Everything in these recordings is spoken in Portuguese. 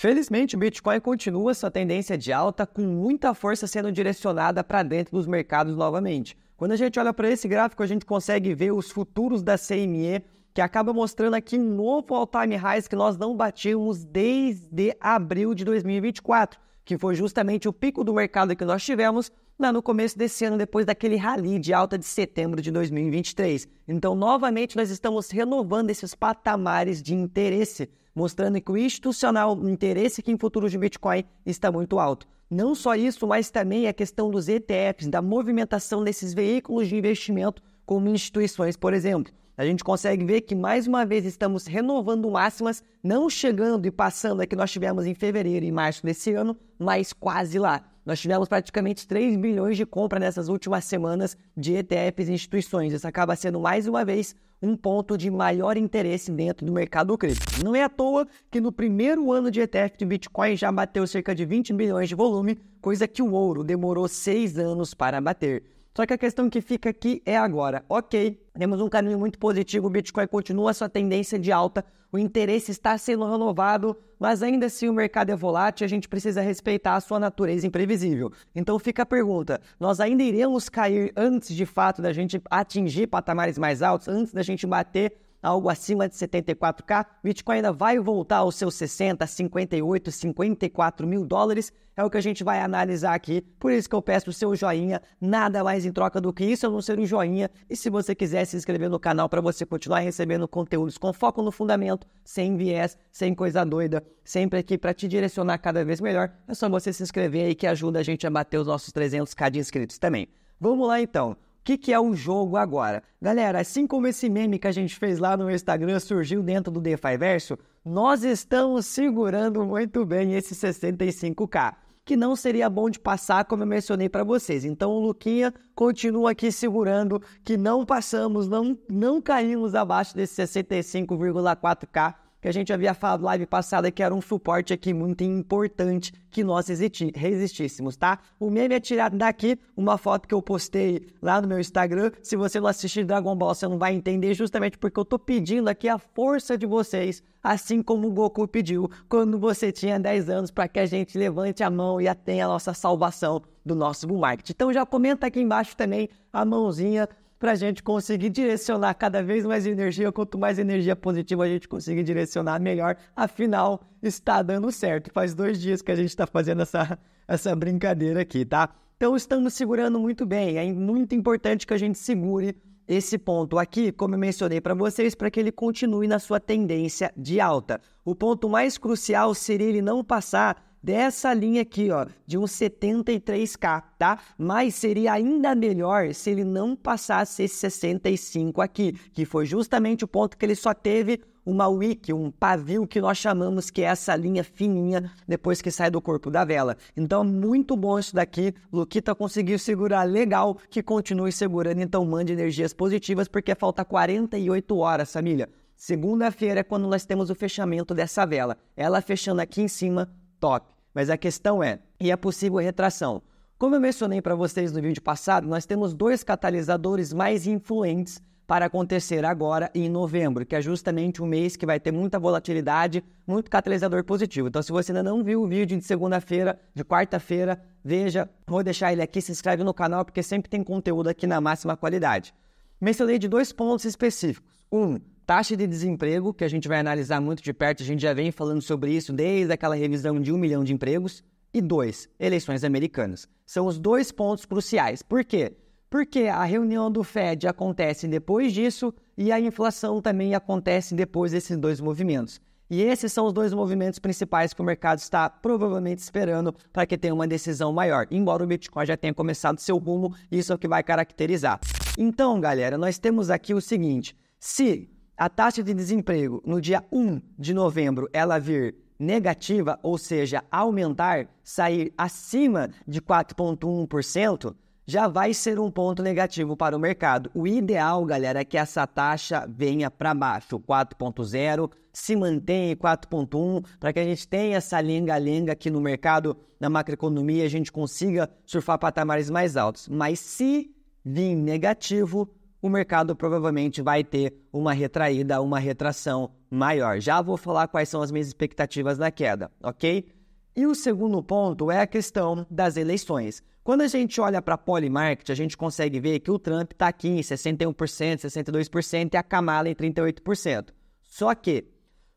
Felizmente, o Bitcoin continua sua tendência de alta, com muita força sendo direcionada para dentro dos mercados novamente. Quando a gente olha para esse gráfico, a gente consegue ver os futuros da CME, que acaba mostrando aqui um novo all-time highs que nós não batíamos desde abril de 2024 que foi justamente o pico do mercado que nós tivemos lá no começo desse ano, depois daquele rally de alta de setembro de 2023. Então, novamente, nós estamos renovando esses patamares de interesse, mostrando que o institucional interesse aqui em futuros de Bitcoin está muito alto. Não só isso, mas também a questão dos ETFs, da movimentação desses veículos de investimento como instituições, por exemplo a gente consegue ver que mais uma vez estamos renovando máximas, não chegando e passando a que nós tivemos em fevereiro e março desse ano, mas quase lá. Nós tivemos praticamente 3 bilhões de compra nessas últimas semanas de ETFs e instituições. Isso acaba sendo mais uma vez um ponto de maior interesse dentro do mercado cripto. Não é à toa que no primeiro ano de ETF de Bitcoin já bateu cerca de 20 bilhões de volume, coisa que o ouro demorou seis anos para bater. Só que a questão que fica aqui é agora. Ok, temos um caminho muito positivo, o Bitcoin continua sua tendência de alta, o interesse está sendo renovado, mas ainda assim o mercado é volátil, a gente precisa respeitar a sua natureza imprevisível. Então fica a pergunta: nós ainda iremos cair antes de fato da gente atingir patamares mais altos, antes da gente bater algo acima de 74K, Bitcoin ainda vai voltar aos seus 60, 58, 54 mil dólares. É o que a gente vai analisar aqui. Por isso que eu peço o seu joinha, nada mais em troca do que isso, a não ser um joinha. E se você quiser se inscrever no canal para você continuar recebendo conteúdos com foco no fundamento, sem viés, sem coisa doida, sempre aqui para te direcionar cada vez melhor, é só você se inscrever aí que ajuda a gente a bater os nossos 300k de inscritos também. Vamos lá então que, que é o jogo agora? Galera, assim como esse meme que a gente fez lá no Instagram surgiu dentro do DeFi Verso, nós estamos segurando muito bem esse 65K, que não seria bom de passar, como eu mencionei para vocês. Então o Luquinha continua aqui segurando que não passamos, não, não caímos abaixo desse 65,4K que a gente havia falado live passada que era um suporte aqui muito importante que nós resistíssemos, tá? O meme é tirado daqui, uma foto que eu postei lá no meu Instagram. Se você não assistir Dragon Ball, você não vai entender justamente porque eu tô pedindo aqui a força de vocês, assim como o Goku pediu quando você tinha 10 anos para que a gente levante a mão e atenha a nossa salvação do nosso bull market. Então já comenta aqui embaixo também a mãozinha para a gente conseguir direcionar cada vez mais energia. Quanto mais energia positiva a gente conseguir direcionar, melhor. Afinal, está dando certo. Faz dois dias que a gente está fazendo essa, essa brincadeira aqui, tá? Então, estamos segurando muito bem. É muito importante que a gente segure esse ponto aqui, como eu mencionei para vocês, para que ele continue na sua tendência de alta. O ponto mais crucial seria ele não passar dessa linha aqui, ó, de uns 73k, tá? Mas seria ainda melhor se ele não passasse esse 65 aqui, que foi justamente o ponto que ele só teve uma wick, um pavio que nós chamamos que é essa linha fininha depois que sai do corpo da vela. Então, muito bom isso daqui. Luquita conseguiu segurar legal, que continue segurando. Então, mande energias positivas, porque falta 48 horas, família. Segunda-feira é quando nós temos o fechamento dessa vela. Ela fechando aqui em cima top. Mas a questão é, e é a possível retração? Como eu mencionei para vocês no vídeo passado, nós temos dois catalisadores mais influentes para acontecer agora em novembro, que é justamente um mês que vai ter muita volatilidade, muito catalisador positivo. Então, se você ainda não viu o vídeo de segunda-feira, de quarta-feira, veja, vou deixar ele aqui, se inscreve no canal, porque sempre tem conteúdo aqui na máxima qualidade. Mencionei de dois pontos específicos. Um, Taxa de desemprego, que a gente vai analisar muito de perto, a gente já vem falando sobre isso desde aquela revisão de um milhão de empregos. E dois, eleições americanas. São os dois pontos cruciais. Por quê? Porque a reunião do Fed acontece depois disso e a inflação também acontece depois desses dois movimentos. E esses são os dois movimentos principais que o mercado está provavelmente esperando para que tenha uma decisão maior. Embora o Bitcoin já tenha começado seu rumo, isso é o que vai caracterizar. Então, galera, nós temos aqui o seguinte: se a taxa de desemprego no dia 1 de novembro ela vir negativa, ou seja, aumentar, sair acima de 4,1%, já vai ser um ponto negativo para o mercado. O ideal, galera, é que essa taxa venha para baixo, 4,0, se mantenha em 4,1, para que a gente tenha essa lenga-lenga aqui no mercado, na macroeconomia, a gente consiga surfar patamares mais altos. Mas se vir negativo, o mercado provavelmente vai ter uma retraída, uma retração maior. Já vou falar quais são as minhas expectativas da queda, ok? E o segundo ponto é a questão das eleições. Quando a gente olha para a Polymarket, a gente consegue ver que o Trump está aqui em 61%, 62% e a Kamala em 38%. Só que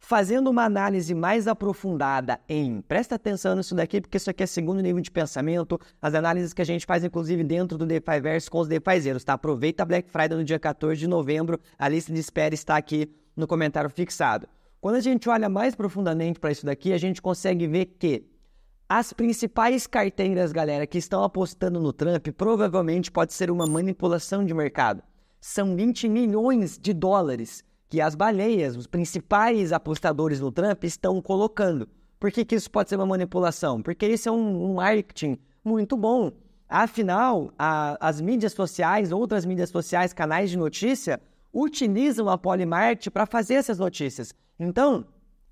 fazendo uma análise mais aprofundada em presta atenção nisso daqui, porque isso aqui é segundo nível de pensamento, as análises que a gente faz, inclusive, dentro do DeFi DeFiverse com os DeFizeiros, tá? Aproveita a Black Friday no dia 14 de novembro, a lista de espera está aqui no comentário fixado. Quando a gente olha mais profundamente para isso daqui, a gente consegue ver que as principais carteiras, galera, que estão apostando no Trump, provavelmente pode ser uma manipulação de mercado. São 20 milhões de dólares que as baleias, os principais apostadores no Trump, estão colocando. Por que, que isso pode ser uma manipulação? Porque isso é um, um marketing muito bom. Afinal, a, as mídias sociais, outras mídias sociais, canais de notícia, utilizam a Polymarket para fazer essas notícias. Então,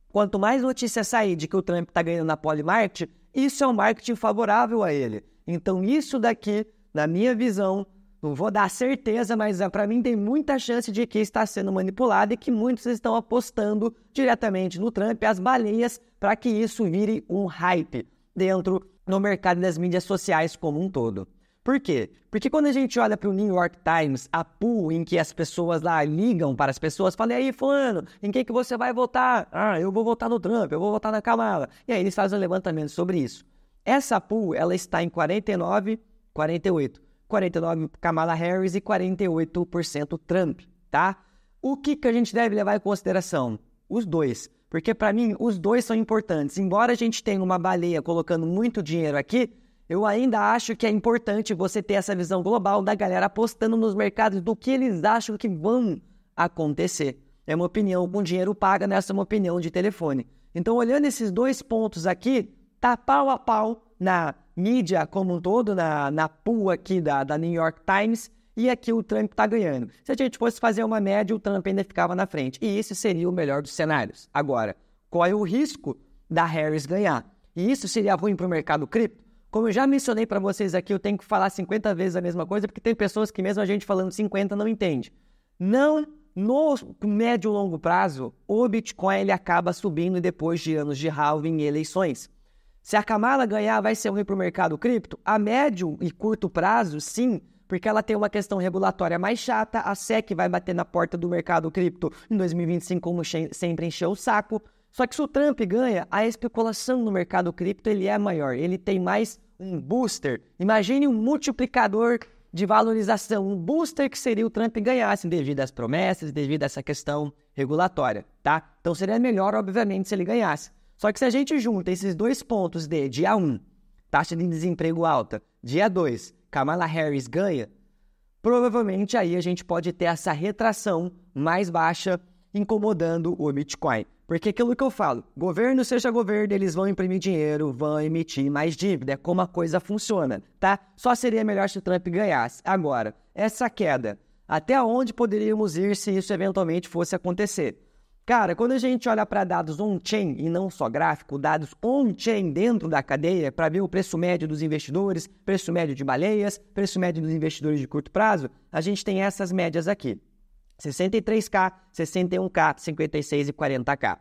quanto mais notícia sair de que o Trump está ganhando na Polymarket, isso é um marketing favorável a ele. Então, isso daqui, na minha visão, não vou dar certeza, mas ah, para mim tem muita chance de que está sendo manipulado e que muitos estão apostando diretamente no Trump as baleias para que isso vire um hype dentro no mercado das mídias sociais como um todo. Por quê? Porque quando a gente olha para o New York Times, a pool em que as pessoas lá ligam para as pessoas, falam, aí, fulano, em quem que você vai votar? Ah, eu vou votar no Trump, eu vou votar na Kamala. E aí eles fazem um levantamento sobre isso. Essa pool, ela está em 49, 48. 49% Kamala Harris e 48% Trump, tá? O que, que a gente deve levar em consideração? Os dois. Porque, para mim, os dois são importantes. Embora a gente tenha uma baleia colocando muito dinheiro aqui, eu ainda acho que é importante você ter essa visão global da galera apostando nos mercados do que eles acham que vão acontecer. É uma opinião com dinheiro paga, nessa é uma opinião de telefone. Então, olhando esses dois pontos aqui, tá pau a pau na mídia como um todo, na, na pool aqui da, da New York Times, e aqui é o Trump está ganhando. Se a gente fosse fazer uma média, o Trump ainda ficava na frente. E esse seria o melhor dos cenários. Agora, qual é o risco da Harris ganhar? E isso seria ruim para o mercado cripto? Como eu já mencionei para vocês aqui, eu tenho que falar 50 vezes a mesma coisa, porque tem pessoas que mesmo a gente falando 50 não entende. Não, no médio e longo prazo, o Bitcoin ele acaba subindo depois de anos de halving e eleições. Se a Kamala ganhar, vai ser ruim para o mercado cripto? A médio e curto prazo, sim, porque ela tem uma questão regulatória mais chata. A SEC vai bater na porta do mercado cripto em 2025, como sempre encheu o saco. Só que se o Trump ganha, a especulação no mercado cripto ele é maior. Ele tem mais um booster. Imagine um multiplicador de valorização, um booster que seria o Trump ganhasse devido às promessas, devido a essa questão regulatória, tá? Então seria melhor, obviamente, se ele ganhasse. Só que se a gente junta esses dois pontos de dia 1, taxa de desemprego alta, dia 2, Kamala Harris ganha, provavelmente aí a gente pode ter essa retração mais baixa incomodando o Bitcoin. Porque aquilo que eu falo, governo seja governo, eles vão imprimir dinheiro, vão emitir mais dívida, é como a coisa funciona, tá? Só seria melhor se o Trump ganhasse. Agora, essa queda, até onde poderíamos ir se isso eventualmente fosse acontecer? Cara, quando a gente olha para dados on-chain e não só gráfico, dados on-chain dentro da cadeia para ver o preço médio dos investidores, preço médio de baleias, preço médio dos investidores de curto prazo, a gente tem essas médias aqui: 63K, 61K, 56 e 40K.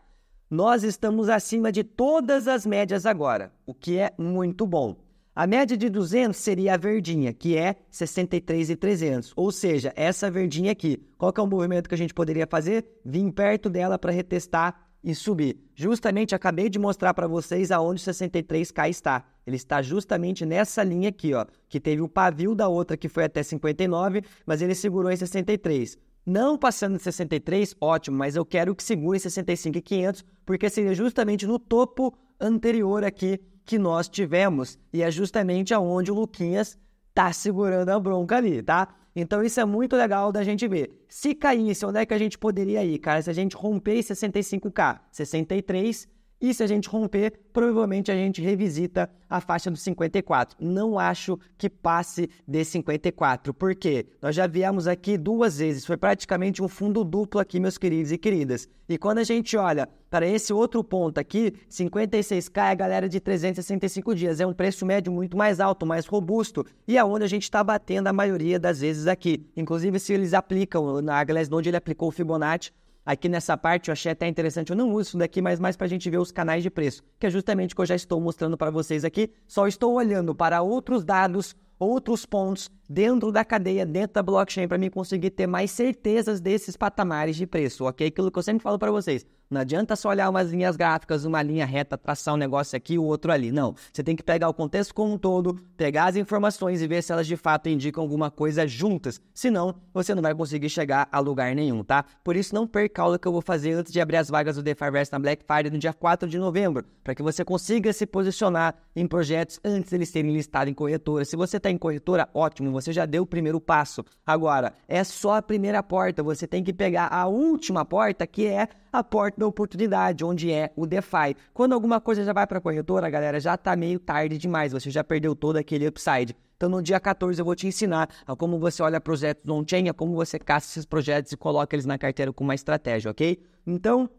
Nós estamos acima de todas as médias agora, o que é muito bom. A média de 200 seria a verdinha, que é 63,300. Ou seja, essa verdinha aqui. Qual é o movimento que a gente poderia fazer? Vim perto dela para retestar e subir. Justamente acabei de mostrar para vocês aonde o 63K está. Ele está justamente nessa linha aqui, ó, que teve o pavio da outra que foi até 59, mas ele segurou em 63. Não passando de 63, ótimo, mas eu quero que segure 65,500, porque seria justamente no topo anterior aqui que nós tivemos, e é justamente aonde o Luquinhas tá segurando a bronca ali, tá? Então isso é muito legal da gente ver. Se caísse, onde é que a gente poderia ir, cara? Se a gente romper 65k, 63, e se a gente romper, provavelmente a gente revisita a faixa dos 54. Não acho que passe de 54, porque nós já viemos aqui duas vezes, foi praticamente um fundo duplo aqui, meus queridos e queridas. E quando a gente olha para esse outro ponto aqui, 56K é a galera de 365 dias, é um preço médio muito mais alto, mais robusto, e é onde a gente está batendo a maioria das vezes aqui. Inclusive, se eles aplicam, na Glassnode ele aplicou o Fibonacci, Aqui nessa parte eu achei até interessante, eu não uso isso daqui, mas mais para a gente ver os canais de preço, que é justamente o que eu já estou mostrando para vocês aqui. Só estou olhando para outros dados, outros pontos dentro da cadeia, dentro da blockchain, para mim conseguir ter mais certezas desses patamares de preço, ok? Aquilo que eu sempre falo para vocês. Não adianta só olhar umas linhas gráficas, uma linha reta, traçar um negócio aqui, o outro ali. Não. Você tem que pegar o contexto como um todo, pegar as informações e ver se elas de fato indicam alguma coisa juntas. Senão, você não vai conseguir chegar a lugar nenhum, tá? Por isso, não perca a aula que eu vou fazer antes de abrir as vagas do DeFiverse na Black Friday no dia 4 de novembro, para que você consiga se posicionar em projetos antes deles serem listados em corretora. Se você está em corretora, ótimo, você já deu o primeiro passo. Agora, é só a primeira porta, você tem que pegar a última porta, que é a porta da oportunidade, onde é o DeFi. Quando alguma coisa já vai para a corretora, galera, já está meio tarde demais, você já perdeu todo aquele upside. Então, no dia 14, eu vou te ensinar a como você olha projetos on-chain, a como você caça esses projetos e coloca eles na carteira com uma estratégia, ok? Então,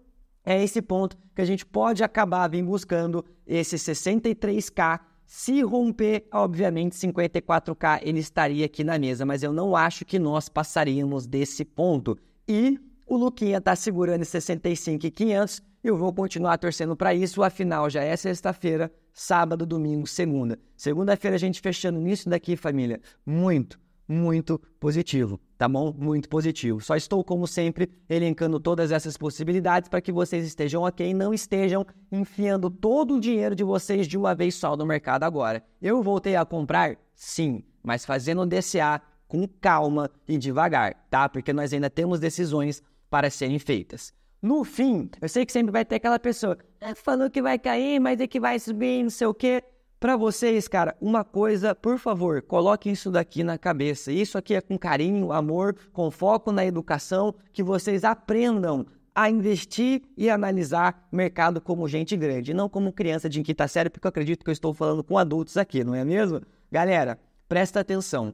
é esse ponto que a gente pode acabar vir buscando esse 63K. Se romper, obviamente, 54K ele estaria aqui na mesa, mas eu não acho que nós passaríamos desse ponto. E o Luquinha está segurando 65,500 e eu vou continuar torcendo para isso. Afinal, já é sexta-feira, sábado, domingo, segunda. Segunda-feira a gente fechando nisso daqui, família. Muito, muito positivo, tá bom? Muito positivo. Só estou, como sempre, elencando todas essas possibilidades para que vocês estejam ok e não estejam enfiando todo o dinheiro de vocês de uma vez só no mercado agora. Eu voltei a comprar? Sim, mas fazendo DCA com calma e devagar, tá? Porque nós ainda temos decisões para serem feitas. No fim, eu sei que sempre vai ter aquela pessoa, ah, falou que vai cair, mas é que vai subir, não sei o quê. Para vocês, cara, uma coisa, por favor, coloque isso daqui na cabeça. Isso aqui é com carinho, amor, com foco na educação, que vocês aprendam a investir e analisar mercado como gente grande, não como criança de quinta série, porque eu acredito que eu estou falando com adultos aqui, não é mesmo? Galera, presta atenção.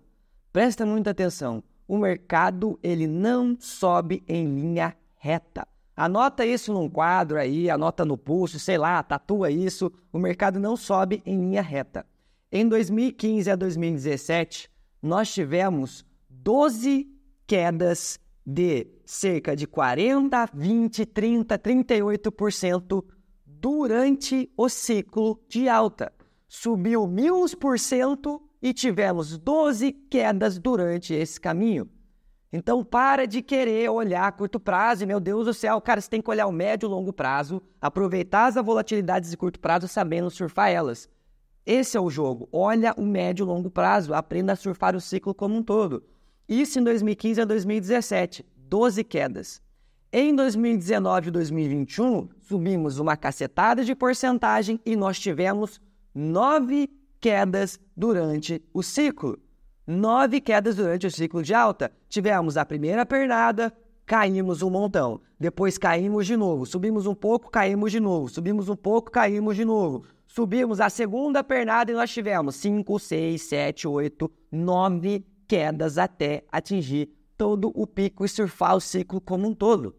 Presta muita atenção o mercado ele não sobe em linha reta. Anota isso num quadro aí, anota no pulso, sei lá, tatua isso. O mercado não sobe em linha reta. Em 2015 a 2017, nós tivemos 12 quedas de cerca de 40, 20, 30, 38% durante o ciclo de alta. Subiu 1000%. por cento e tivemos 12 quedas durante esse caminho. Então, para de querer olhar a curto prazo, e, meu Deus do céu, cara, você tem que olhar o médio e longo prazo, aproveitar as volatilidades de curto prazo sabendo surfar elas. Esse é o jogo. Olha o médio e longo prazo, aprenda a surfar o ciclo como um todo. Isso em 2015 a 2017, 12 quedas. Em 2019 e 2021, subimos uma cacetada de porcentagem e nós tivemos 9 quedas durante o ciclo. Nove quedas durante o ciclo de alta. Tivemos a primeira pernada, caímos um montão. Depois caímos de novo, subimos um pouco, caímos de novo, subimos um pouco, caímos de novo. Subimos a segunda pernada e nós tivemos 5, 6, 7, 8, 9 quedas até atingir todo o pico e surfar o ciclo como um todo.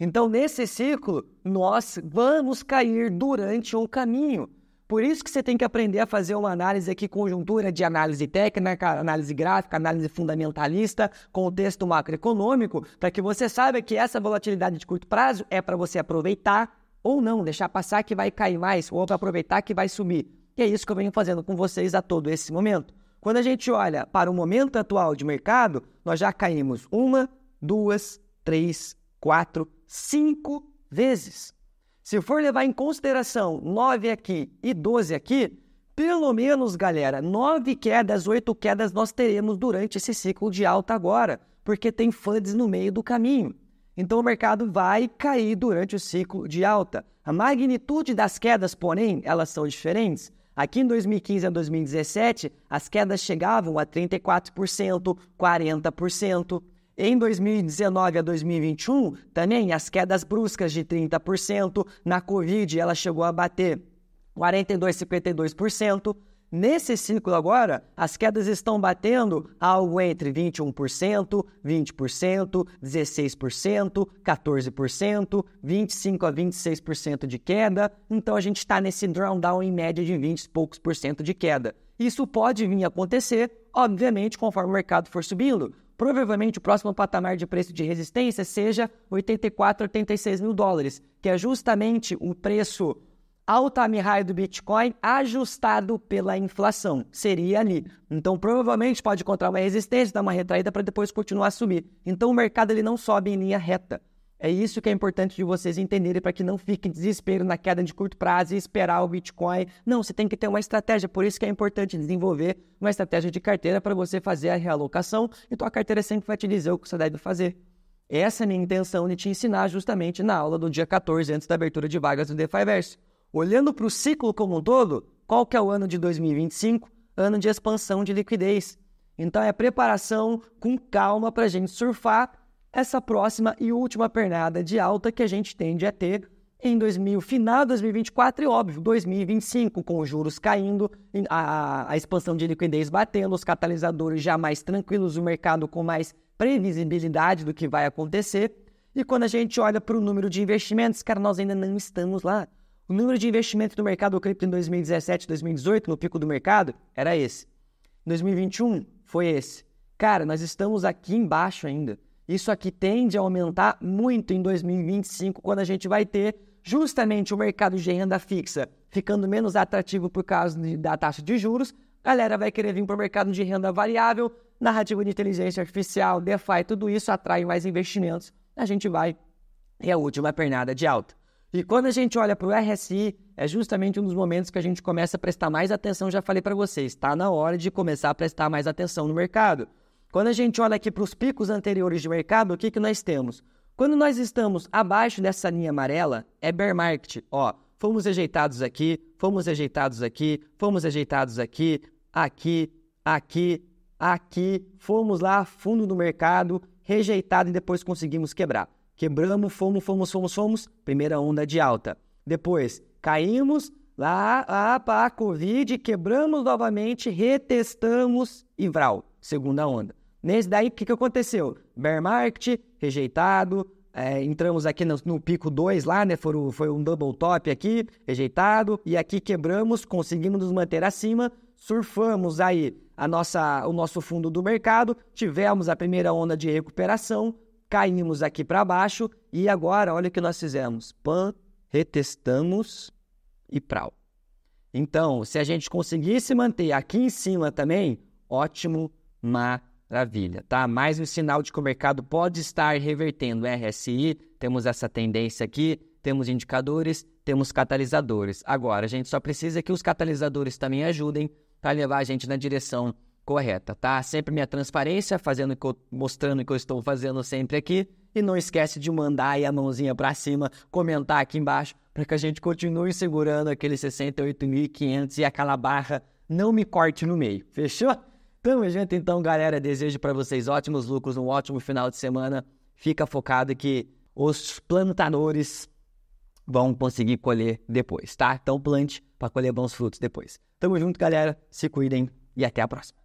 Então, nesse ciclo, nós vamos cair durante o caminho. Por isso que você tem que aprender a fazer uma análise aqui conjuntura de análise técnica, análise gráfica, análise fundamentalista, contexto macroeconômico, para que você saiba que essa volatilidade de curto prazo é para você aproveitar ou não, deixar passar que vai cair mais, ou para aproveitar que vai subir. E é isso que eu venho fazendo com vocês a todo esse momento. Quando a gente olha para o momento atual de mercado, nós já caímos uma, duas, três, quatro, cinco vezes. Se for levar em consideração 9 aqui e 12 aqui, pelo menos, galera, 9 quedas, 8 quedas nós teremos durante esse ciclo de alta agora, porque tem funds no meio do caminho. Então o mercado vai cair durante o ciclo de alta. A magnitude das quedas, porém, elas são diferentes. Aqui em 2015 a 2017, as quedas chegavam a 34%, 40%. Em 2019 a 2021, também as quedas bruscas de 30%, na Covid ela chegou a bater 42,52%. Nesse ciclo agora, as quedas estão batendo algo entre 21%, 20%, 16%, 14%, 25% a 26% de queda. Então a gente está nesse drawdown em média de 20 e poucos por cento de queda. Isso pode vir a acontecer, obviamente, conforme o mercado for subindo provavelmente o próximo patamar de preço de resistência seja 84, 86 mil dólares, que é justamente o preço all-time high do Bitcoin ajustado pela inflação. Seria ali. Então, provavelmente pode encontrar uma resistência, dar uma retraída para depois continuar a subir. Então, o mercado ele não sobe em linha reta. É isso que é importante de vocês entenderem para que não fiquem desespero na queda de curto prazo e esperar o Bitcoin. Não, você tem que ter uma estratégia, por isso que é importante desenvolver uma estratégia de carteira para você fazer a realocação e tua carteira sempre vai te dizer o que você deve fazer. Essa é a minha intenção de te ensinar justamente na aula do dia 14, antes da abertura de vagas do DeFiverse. Olhando para o ciclo como um todo, qual que é o ano de 2025? Ano de expansão de liquidez. Então é preparação com calma para a gente surfar essa próxima e última pernada de alta que a gente tende a ter em 2000, final 2024 e, óbvio, 2025, com os juros caindo, a, a expansão de liquidez batendo, os catalisadores já mais tranquilos, o mercado com mais previsibilidade do que vai acontecer. E quando a gente olha para o número de investimentos, cara, nós ainda não estamos lá. O número de investimentos no mercado cripto em 2017, 2018, no pico do mercado, era esse. 2021 foi esse. Cara, nós estamos aqui embaixo ainda. Isso aqui tende a aumentar muito em 2025, quando a gente vai ter justamente o mercado de renda fixa ficando menos atrativo por causa da taxa de juros. A galera vai querer vir para o mercado de renda variável, narrativa de inteligência artificial, DeFi, tudo isso atrai mais investimentos. A gente vai ter a última pernada de alta. E quando a gente olha para o RSI, é justamente um dos momentos que a gente começa a prestar mais atenção. Já falei para vocês, está na hora de começar a prestar mais atenção no mercado. Quando a gente olha aqui para os picos anteriores de mercado, o que, que nós temos? Quando nós estamos abaixo dessa linha amarela, é bear market. Ó, fomos rejeitados aqui, fomos rejeitados aqui, fomos rejeitados aqui, aqui, aqui, aqui, fomos lá fundo do mercado, rejeitado e depois conseguimos quebrar. Quebramos, fomos, fomos, fomos, fomos, primeira onda de alta. Depois caímos lá, lá para a Covid, quebramos novamente, retestamos e vral, segunda onda. Nesse daí, o que, que aconteceu? Bear market, rejeitado, é, entramos aqui no, no pico 2 lá, né? Foi, o, foi um double top aqui, rejeitado, e aqui quebramos, conseguimos nos manter acima, surfamos aí a nossa, o nosso fundo do mercado, tivemos a primeira onda de recuperação, caímos aqui para baixo, e agora olha o que nós fizemos: PAN, retestamos e PRAU. Então, se a gente conseguisse manter aqui em cima também, ótimo, maravilhoso Maravilha, tá? Mais um sinal de que o mercado pode estar revertendo RSI, temos essa tendência aqui, temos indicadores, temos catalisadores. Agora, a gente só precisa que os catalisadores também ajudem para levar a gente na direção correta, tá? Sempre minha transparência, fazendo mostrando o que eu estou fazendo sempre aqui. E não esquece de mandar aí a mãozinha para cima, comentar aqui embaixo, para que a gente continue segurando aqueles 68.500 e aquela barra não me corte no meio. Fechou? Tamo então, junto então, galera. Desejo para vocês ótimos lucros, um ótimo final de semana. Fica focado que os plantadores vão conseguir colher depois, tá? Então plante para colher bons frutos depois. Tamo junto, galera. Se cuidem e até a próxima.